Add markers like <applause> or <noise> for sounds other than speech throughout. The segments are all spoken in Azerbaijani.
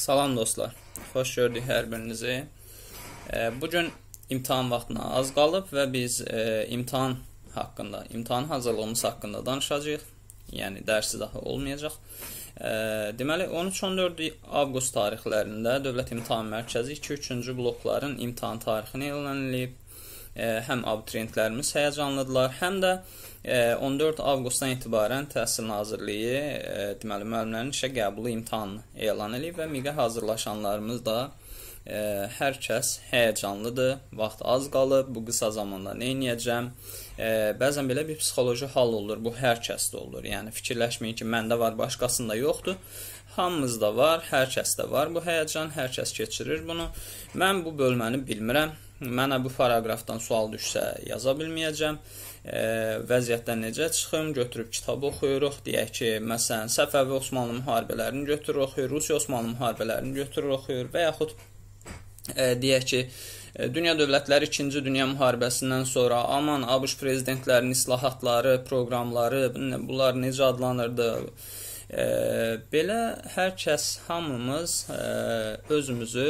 Salam dostlar. Xoş gördük hər birinizi. E, Bu gün imtahan vaxtına az qalıb və biz e, imtahan haqqında, imtahan hazırlığımız haqqında danışacağıq. Yəni dərsi daha olmayacaq. E, deməli 13-14 avqust tarixlərində Dövlət İmtahan Mərkəzi 2-3-cü blokların imtahan tarixini elan edib. E, həm abituriyentlərimiz həyəcanlıdılar, həm də 14 e, avqustdan etibarən təhsil nazirliyi e, deməli müəllimlərin işə qəbulu imtahanı elan eləyib və MİQ-ə hazırlaşanlarımız da ə, hər kəs həyəcanlıdır. Vaxt az qalıb, bu qısa zamanda nə edəcəm? Ə, bəzən belə bir psixoloji hal olur. Bu hər kəsdə olur. Yəni fikirləşməyin ki, məndə var, başqasında yoxdur. Hamımızda var, hər kəsdə var bu həyəcan, hər kəs keçirir bunu. Mən bu bölməni bilmirəm. Mənə bu paraqrafdan sual düşsə yaza bilməyəcəm. E, vəziyyətdən necə çıxım? Götürüb kitab oxuyuruq. Deyək ki, məsələn, Səfəvi Osmanlı müharibələrini götürür oxuyur, Rusiya Osmanlı müharibələrini götürür oxuyur və yaxud e, deyək ki, Dünya dövlətləri 2-ci dünya müharibəsindən sonra aman ABŞ prezidentlərinin islahatları, proqramları, bunlar necə adlanırdı? E, belə hər kəs hamımız e, özümüzü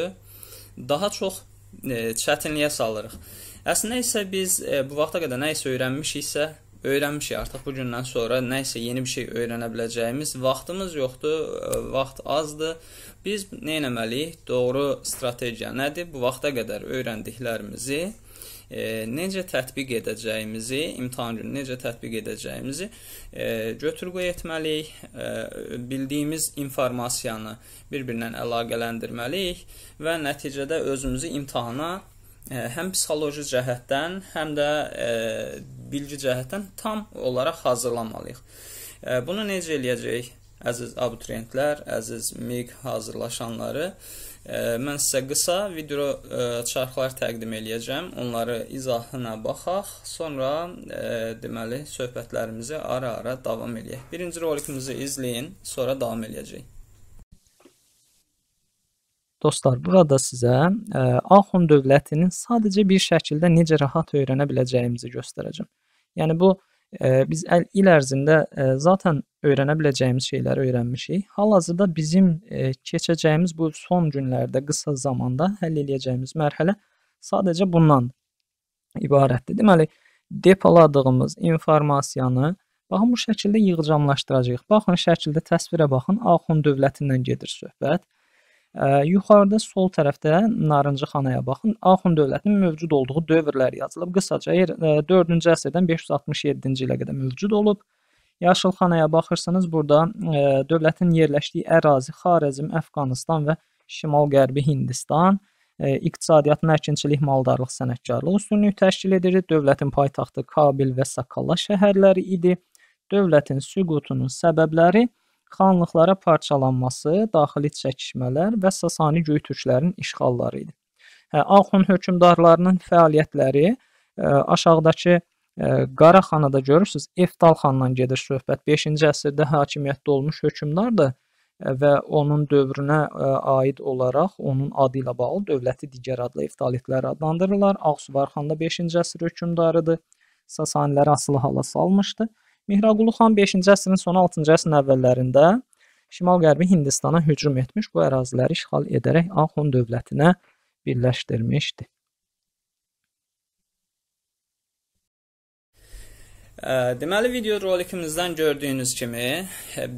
daha çox e, çətinliyə salırıq. Əslində isə biz e, bu vaxta qədər nə isə öyrənmişiksə, öyrənmişik. Artıq bu gündən sonra nə isə yeni bir şey öyrənə biləcəyimiz vaxtımız yoxdur, e, vaxt azdır. Biz nə etməliyik? Doğru strategiya nədir? Bu vaxta qədər öyrəndiklərimizi e, necə tətbiq edəcəyimizi, imtahan günü necə tətbiq edəcəyimizi e, götür-qoy etməliyik, e, bildiyimiz informasiyanı bir-birinlə əlaqələndirməliyik və nəticədə özümüzü imtahana həm psixoloji cəhətdən, həm də e, bilgi cəhətdən tam olaraq hazırlamalıyıq. E, bunu necə eləyəcəyik? Əziz abituriyentlər, əziz MİQ hazırlaşanları, Mən sizə qısa video e, çarxlar təqdim eləyəcəm. Onları izahına baxaq, sonra e, deməli söhbətlərimizi ara-ara davam eləyək. Birinci rolikimizi izləyin, sonra davam eləyəcəyik. Dostlar, burada sizə e, Axund dövlətinin sadəcə bir şəkildə necə rahat öyrənə biləcəyimizi göstərəcəm. Yəni bu biz il ərzində e, zaten öyrənə biləcəyimiz şeyləri öyrənmişik. Hal-hazırda bizim e, keçəcəyimiz bu son günlərdə, qısa zamanda həll edəcəyimiz mərhələ sadəcə bundan ibarətdir. Deməli, depoladığımız informasiyanı baxın bu şəkildə yığcamlaşdıracağıq. Baxın şəkildə təsvirə baxın. Axund dövlətindən gedir söhbət. Yuxarıda sol tərəfdə narıncı xanaya baxın. Axund dövlətinin mövcud olduğu dövrlər yazılıb. Qısaca 4-cü əsrdən 567-ci ilə qədər mövcud olub. Yaşıl xanaya baxırsınız, burada ə, dövlətin yerləşdiyi ərazi Xarəzm, Əfqanistan və Şimal-Qərbi Hindistan ə, iqtisadiyyatın əkinçilik, maldarlıq, sənətkarlıq üstünlük təşkil edir. Dövlətin paytaxtı Kabil və Sakala şəhərləri idi. Dövlətin süqutunun səbəbləri xanlıqlara parçalanması, daxili çəkişmələr və Sasani Göytürklərin işğalları idi. Hə, Axun hökmdarlarının fəaliyyətləri e, aşağıdakı e, Qaraxanada görürsüz, Eftal xandan gedir söhbət. 5-ci əsrdə hakimiyyətdə olmuş hökmdardır e, və onun dövrünə aid olaraq onun adı ilə bağlı dövləti digər adla Eftalitlər adlandırırlar. Ağsuvar xan da 5-ci əsr hökmdarıdır. Sasaniləri asılı hala salmışdı. Mihraqulu xan 5-ci əsrin sonu 6-cı əsrin əvvəllərində şimal-qərbi Hindistana hücum etmiş, bu əraziləri işğal edərək Axund dövlətinə birləşdirmişdi. Deməli, video rolikimizdən gördüyünüz kimi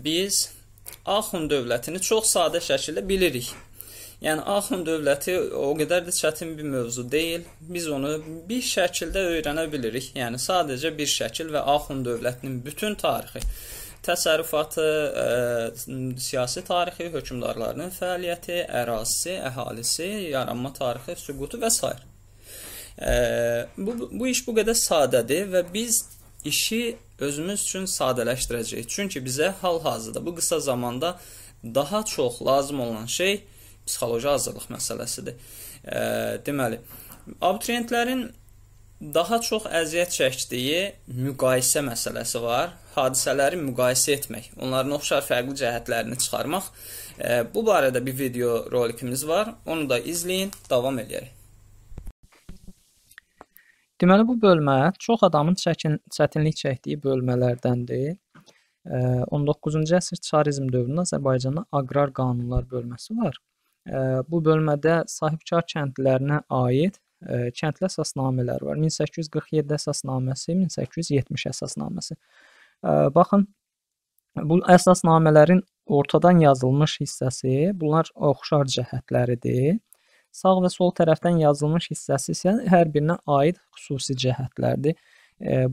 biz Axund dövlətini çox sadə şəkildə bilirik. Yəni axun dövləti o qədər də çətin bir mövzu deyil. Biz onu bir şəkildə öyrənə bilirik. Yəni sadəcə bir şəkil və axun dövlətinin bütün tarixi təsərrüfatı, ə, e, siyasi tarixi, hökmdarlarının fəaliyyəti, ərazisi, əhalisi, yaranma tarixi, süqutu və s. Ə, e, bu bu iş bu qədər sadədir və biz işi özümüz üçün sadələşdirəcəyik. Çünki bizə hal-hazırda bu qısa zamanda daha çox lazım olan şey psixoloji hazırlıq məsələsidir. E, deməli, abituriyentlərin daha çox əziyyət çəkdiyi müqayisə məsələsi var. Hadisələri müqayisə etmək, onların oxşar fərqli cəhətlərini çıxarmaq. E, bu barədə bir video rolikimiz var. Onu da izləyin, davam edək. Deməli bu bölmə çox adamın çəkin, çətinlik çəkdiyi bölmələrdəndir. 19-cu əsr çarizm dövründə Azərbaycanda aqrar qanunlar bölməsi var. Bu bölmədə sahibkar kəndlərinə aid kəndli əsasnamələr var. 1847 əsasnaməsi, 1870 əsasnaməsi. Baxın, bu əsasnamələrin ortadan yazılmış hissəsi, bunlar oxşar cəhətləridir. Sağ və sol tərəfdən yazılmış hissəsi isə hər birinə aid xüsusi cəhətlərdir.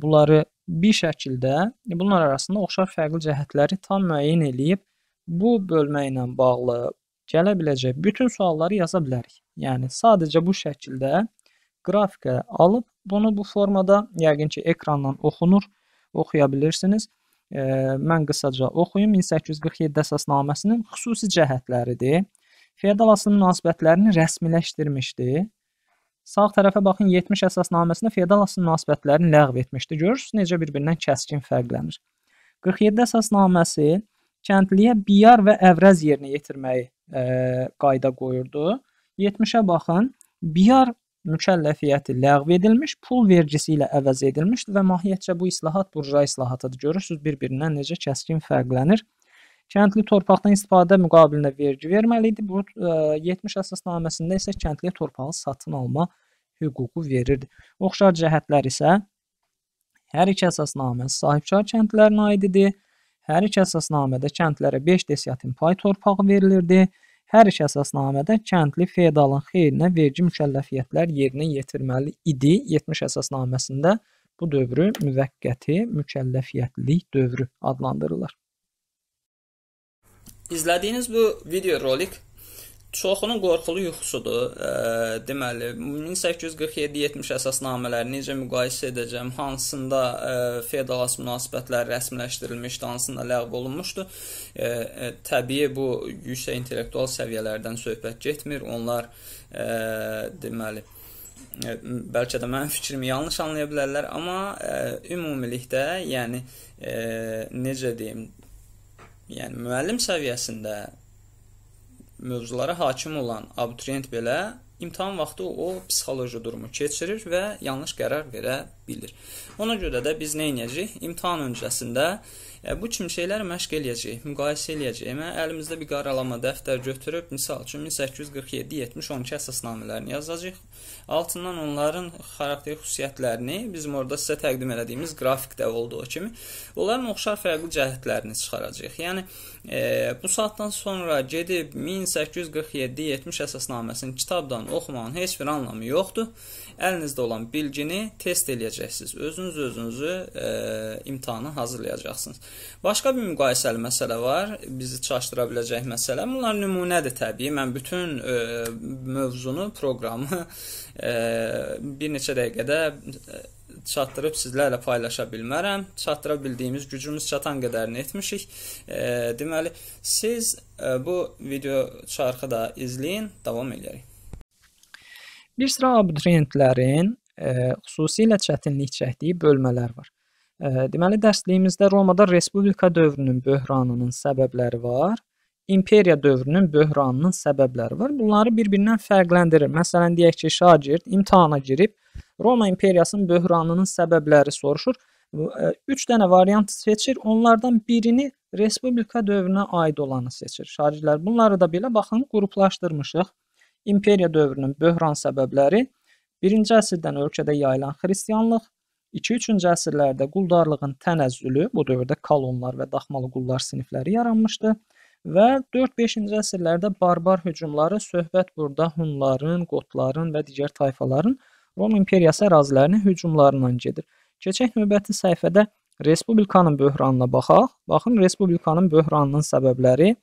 Bunları bir şəkildə bunlar arasında oxşar fərqli cəhətləri tam müəyyən eləyib bu bölmə ilə bağlı, gələ biləcək bütün sualları yaza bilərik. Yəni sadəcə bu şəkildə qrafikə alıb bunu bu formada yəqin ki, ekrandan oxunur, oxuya bilirsiniz. E, mən qısaca oxuyum. 1847 əsasnaməsinin xüsusi cəhətləridir. Feodal asılı münasibətlərini rəsmiləşdirmişdi. Sağ tərəfə baxın, 70 əsasnaməsində feodal asılı münasibətlərini ləğv etmişdi. Görürsüz necə bir-birindən kəskin fərqlənir. 47 əsasnaməsi kəndliyə biyar və əvrəz yerinə yetirməyi e, qayda qoyurdu. 70-ə baxın, biyar mükəlləfiyyəti ləğv edilmiş, pul vergisi ilə əvəz edilmişdir və mahiyyətcə bu islahat burjua islahatıdır. Görürsüz bir-birindən necə kəskin fərqlənir. Kəndli torpaqdan istifadə müqabilində vergi verməli idi. Bu 70 e, əsasnaməsində isə kəndli torpağı satın alma hüququ verirdi. Oxşar cəhətlər isə hər iki əsasnamənin sahibkar kəndlərinə aid idi. Hər iki əsasnamədə kəndlərə 5 desiyatin pay torpağı verilirdi. Hər iki əsasnamədə kəndli feodalın xeyrinə vergi mükəlləfiyyətlər yerinə yetirməli idi. 70 əsasnaməsində bu dövrü müvəqqəti mükəlləfiyyətlilik dövrü adlandırırlar. İzlədiyiniz bu video rolik çoxunun qorxulu yuxusudur. E, deməli, 1847-70 əsasnamələri necə müqayisə edəcəm? Hansında e, feodal münasibətlər rəsmiləşdirilmişdi, hansında ləğv olunmuşdu? E, e, təbii bu yüksək intellektual səviyyələrdən söhbət getmir. Onlar e, deməli bəlkə də mənim fikrimi yanlış anlaya bilərlər, amma ə, ümumilikdə, yəni ə, necə deyim, yəni müəllim səviyyəsində mövzulara hakim olan abituriyent belə imtahan vaxtı o psixoloji durumu keçirir və yanlış qərar verə bilir. Ona görə də biz nə edəcəyik? İmtahan öncəsində e, bu kimi şeylər məşq eləyəcəyik, müqayisə eləyəcəyik. Mən əlimizdə bir qaralama dəftər götürüb, misal üçün 1847-70-12 əsasnamələrini yazacağıq. Altından onların xarakter xüsusiyyətlərini bizim orada sizə təqdim elədiyimiz qrafikdə olduğu kimi onların oxşar fərqli cəhətlərini çıxaracağıq. Yəni e, bu saatdan sonra gedib 1847-70 əsasnaməsini kitabdan oxumağın heç bir anlamı yoxdur. Əlinizdə olan bilgini test eləyəcəksiniz. Özünüz özünüzü e, imtahana hazırlayacaqsınız. Başqa bir müqayisəli məsələ var, bizi çaşdıra biləcək məsələ. Bunlar nümunədir təbii. Mən bütün e, mövzunu, proqramı <laughs> e, bir neçə dəqiqədə e, çatdırıb sizlərlə paylaşa bilmərəm. Çatdıra bildiyimiz gücümüz çatan qədərini etmişik. E, deməli, siz e, bu video çarxı da izləyin, davam edərik. Bir sıra abituriyentlərin ə, e, xüsusilə çətinlik çəkdiyi bölmələr var. Ə, e, deməli dərsliyimizdə Romada Respublika dövrünün böhranının səbəbləri var. İmperiya dövrünün böhranının səbəbləri var. Bunları bir-birindən fərqləndirir. Məsələn, deyək ki, şagird imtahana girib Roma imperiyasının böhranının səbəbləri soruşur. 3 e, dənə variant seçir. Onlardan birini Respublika dövrünə aid olanı seçir. Şagirdlər bunları da belə baxın qruplaşdırmışıq. İmperiya dövrünün böhran səbəbləri 1-ci əsrdən ölkədə yayılan xristianlıq, 2-3-cü əsrlərdə quldarlığın tənəzzülü, bu dövrdə kolonlar və daxmalı qullar sinifləri yaranmışdı və 4-5-ci əsrlərdə barbar hücumları söhbət burada Hunların, Qotların və digər tayfaların Rom imperiyası ərazilərinin hücumlarından gedir. Keçək növbəti səhifədə Respublikanın böhranına baxaq. Baxın, Respublikanın böhranının səbəbləri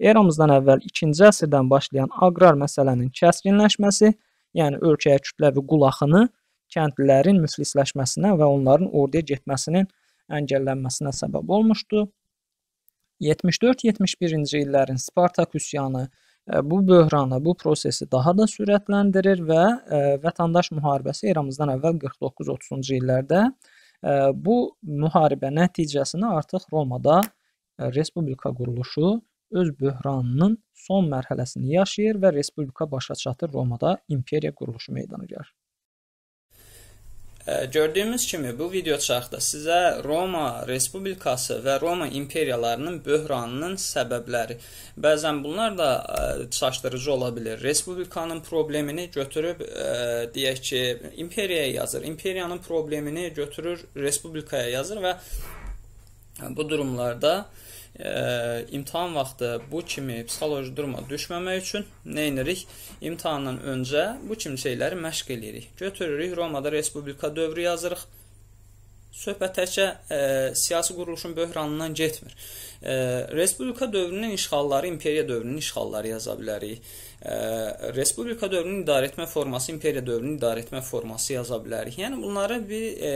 Eramızdan əvvəl 2-ci əsrdən başlayan aqrar məsələnin kəskinləşməsi, yəni ölkəyə kütləvi qulaxını kəndlilərin müflisləşməsinə və onların orduya getməsinin əngəllənməsinə səbəb olmuşdu. 74-71-ci illərin Spartak üsyanı e, bu böhranı, bu prosesi daha da sürətləndirir və e, vətəndaş müharibəsi eramızdan əvvəl 49-30-cu illərdə e, bu müharibə nəticəsini artıq Romada respublika quruluşu öz böhranının son mərhələsini yaşayır və respublika başa çatır Romada imperiya quruluşu meydana gəlir. Gördüyümüz kimi bu video çarxda sizə Roma Respublikası və Roma imperiyalarının böhranının səbəbləri, bəzən bunlar da çaşdırıcı ola bilər. Respublikanın problemini götürüb deyək ki, imperiyaya yazır, imperiyanın problemini götürür respublikaya yazır və bu durumlarda e, imtahan vaxtı bu kimi psixoloji duruma düşməmək üçün nə edirik? İmtahandan öncə bu kimi şeyləri məşq eləyirik. Götürürük Romada respublika dövrü yazırıq. Söhbət təkcə e, siyasi quruluşun böhranından getmir. E, respublika dövrünün işğalları, imperiya dövrünün işğalları yaza bilərik. E, respublika dövrünün idarə etmə forması, imperiya dövrünün idarə etmə forması yaza bilərik. Yəni bunları bir e,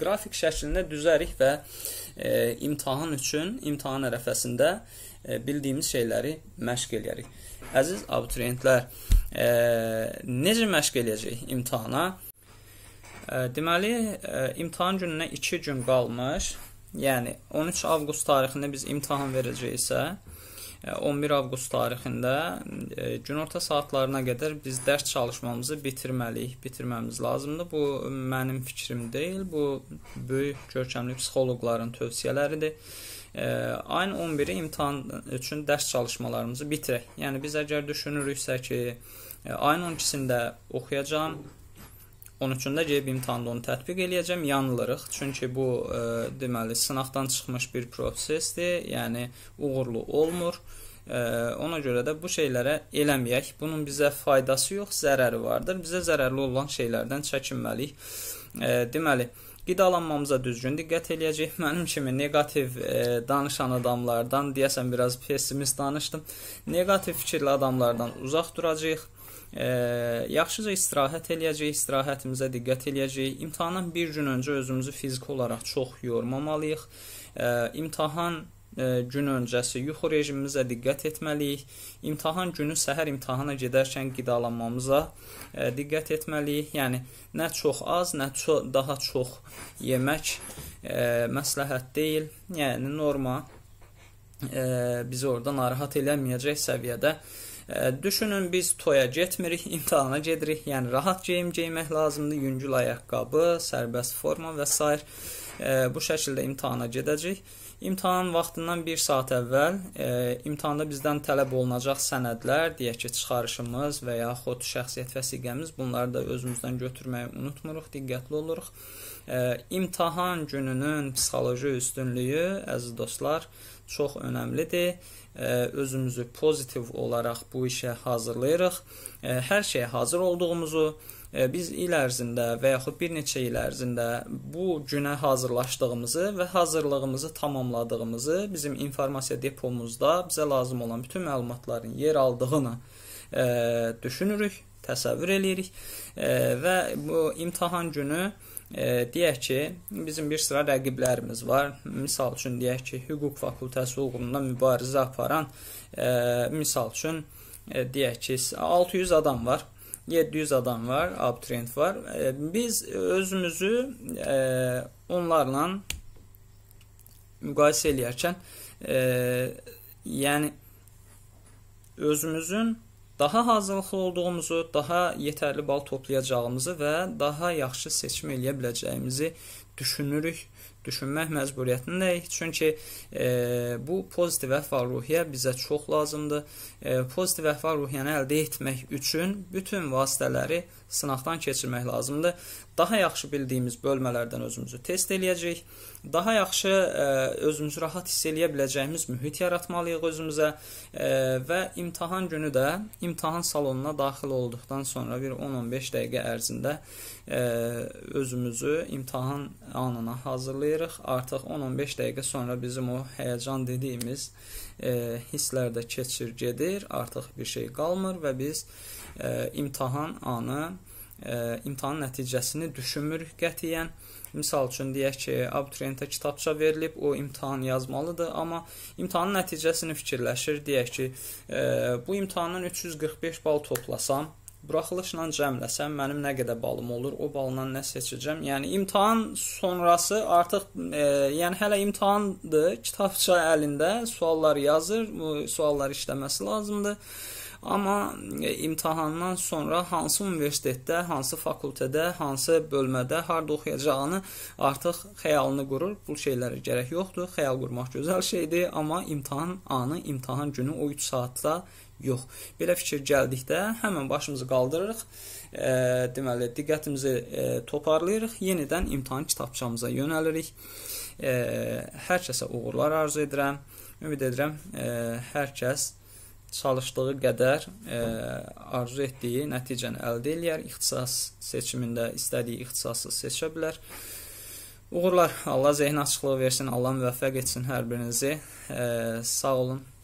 qrafik şəklində düzərik və e, e, imtahan üçün imtahan ərəfəsində e, bildiyimiz şeyləri məşq eləyərik. Əziz abituriyentlər, e, necə məşq eləyəcək imtahana? E, deməli, e, imtahan gününə 2 gün qalmış, yəni 13 avqust tarixində biz imtahan verəcəyiksə, 11 avqust tarixində e, günorta saatlarına qədər biz dərs çalışmamızı bitirməliyik, bitirməmiz lazımdır. Bu mənim fikrim deyil, bu böyük görkəmli psixoloqların tövsiyələridir. Ayın 11-i imtahan üçün dərs çalışmalarımızı bitirək. Yəni biz əgər düşünürüksə ki, e, ayın 12-sində oxuyacağam, 13-də gedib imtahanda onu tətbiq eləyəcəm, yanılırıq. Çünki bu ə, e, deməli sınaqdan çıxmış bir prosesdir, yəni uğurlu olmur. Ə, e, ona görə də bu şeylərə eləməyək. Bunun bizə faydası yox, zərəri vardır. Bizə zərərli olan şeylərdən çəkinməliyik. Ə, e, deməli, qidalanmamıza düzgün diqqət eləyəcəyik. <laughs> Mənim kimi neqativ e, danışan adamlardan, deyəsən biraz pessimist danışdım. Neqativ fikirli adamlardan uzaq duracağıq. Ə, yaxşıca istirahət eləyəcəyik, istirahətimizə diqqət eləyəcəyik. İmtahandan bir gün öncə özümüzü fiziki olaraq çox yormamalıyıq. Ə, imtahan ə, e, gün öncəsi yuxu rejimimizə diqqət etməliyik. İmtahan günü səhər imtahana gedərkən qidalanmamıza ə, e, diqqət etməliyik. Yəni nə çox az, nə ço daha çox yemək ə, e, məsləhət deyil. Yəni norma ə, bizi orada narahat eləməyəcək səviyyədə Düşünün biz toya getmirik, <laughs> imtahana gedirik. Yəni rahat geyim geymək lazımdır, yüngül ayaqqabı, sərbəst forma və s. Bu şəkildə imtahana gedəcəyik. İmtahan vaxtından 1 saat əvvəl e, imtahanda bizdən tələb olunacaq sənədlər, deyək ki, çıxarışımız və yaxud şəxsiyyət vəsiqəmiz, bunları da özümüzdən götürməyi unutmuruq, diqqətli oluruq. E, imtahan gününün psixoloji üstünlüyü, əziz dostlar, çox önəmlidir. E, özümüzü pozitiv olaraq bu işə hazırlayırıq. E, hər şeyə hazır olduğumuzu, e, biz il ərzində və yaxud bir neçə il ərzində bu günə hazırlaşdığımızı və hazırlığımızı tamamladığımızı bizim informasiya depomuzda bizə lazım olan bütün məlumatların yer aldığını ə, e, düşünürük, təsəvvür eləyirik ə, e, və bu imtahan günü e, deyək ki, bizim bir sıra rəqiblərimiz var. Məsəl üçün deyək ki, hüquq fakültəsi uğrunda mübarizə aparan e, misal üçün e, deyək ki, 600 adam var. 700 adam var, abturiyent var. E, biz özümüzü e, onlarla müqayisə eləyərkən e, yəni özümüzün daha hazırlıqlı olduğumuzu, daha yetərli bal toplayacağımızı və daha yaxşı seçim eləyə biləcəyimizi düşünürük düşünmək məcburiyyətindəyik. Çünki e, bu pozitiv əhval-ruhiyyə bizə çox lazımdır. E, pozitiv əhval-ruhiyyəni əldə etmək üçün bütün vasitələri sınaqdan keçirmək lazımdır. Daha yaxşı bildiyimiz bölmələrdən özümüzü test eləyəcəyik. Daha yaxşı ə, e, özümüzü rahat hiss eləyə biləcəyimiz mühit yaratmalıyıq özümüzə ə, e, və imtahan günü də imtahan salonuna daxil olduqdan sonra bir 10-15 dəqiqə ərzində ə, e, özümüzü imtahan anına hazırlayırıq başlayırıq. Artıq 10-15 dəqiqə sonra bizim o həyəcan dediyimiz e, hisslər də keçir gedir. Artıq bir şey qalmır və biz e, imtahan anı e, imtahan nəticəsini düşünmürük qətiyyən. Misal üçün deyək ki, abituriyentə kitabça verilib, o imtahan yazmalıdır, amma imtahanın nəticəsini fikirləşir, deyək ki, e, bu imtahandan 345 bal toplasam, Buraxılışla cəmləsəm mənim nə qədər balım olur, o baldan nə seçəcəm? Yəni imtahan sonrası artıq e, yəni hələ imtahandır. Kitabça əlində suallar yazır, bu sualları işləməsi lazımdır. Amma e, imtahandan sonra hansı universitetdə, hansı fakültədə, hansı bölmədə harda oxuyacağını artıq xəyalını qurur. Bu şeylərə gərək yoxdur. Xəyal qurmaq gözəl şeydir, amma imtahan anı, imtahan günü o 3 saatda Yox. Belə fikir gəldikdə həmin başımızı qaldırırıq. E, deməli, diqqətimizi e, toparlayırıq, yenidən imtahan kitabçamıza yönəlirik. E, hər kəsə uğurlar arzu edirəm. Ümid edirəm e, hər kəs çalışdığı qədər e, arzu etdiyi nəticəni əldə eləyər. İxtisas seçimində istədiyi ixtisası seçə bilər. Uğurlar. Allah zehin açıqlığı versin, Allah müvəffəq etsin hər birinizi. E, sağ olun.